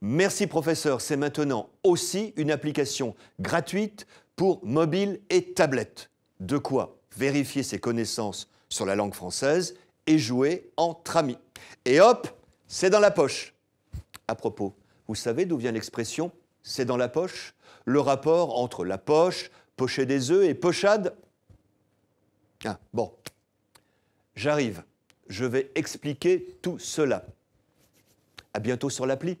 Merci professeur, c'est maintenant aussi une application gratuite pour mobile et tablette. De quoi vérifier ses connaissances sur la langue française et jouer entre amis. Et hop, c'est dans la poche. À propos, vous savez d'où vient l'expression c'est dans la poche Le rapport entre la poche, pocher des œufs et pochade Ah, bon. J'arrive. Je vais expliquer tout cela. À bientôt sur l'appli.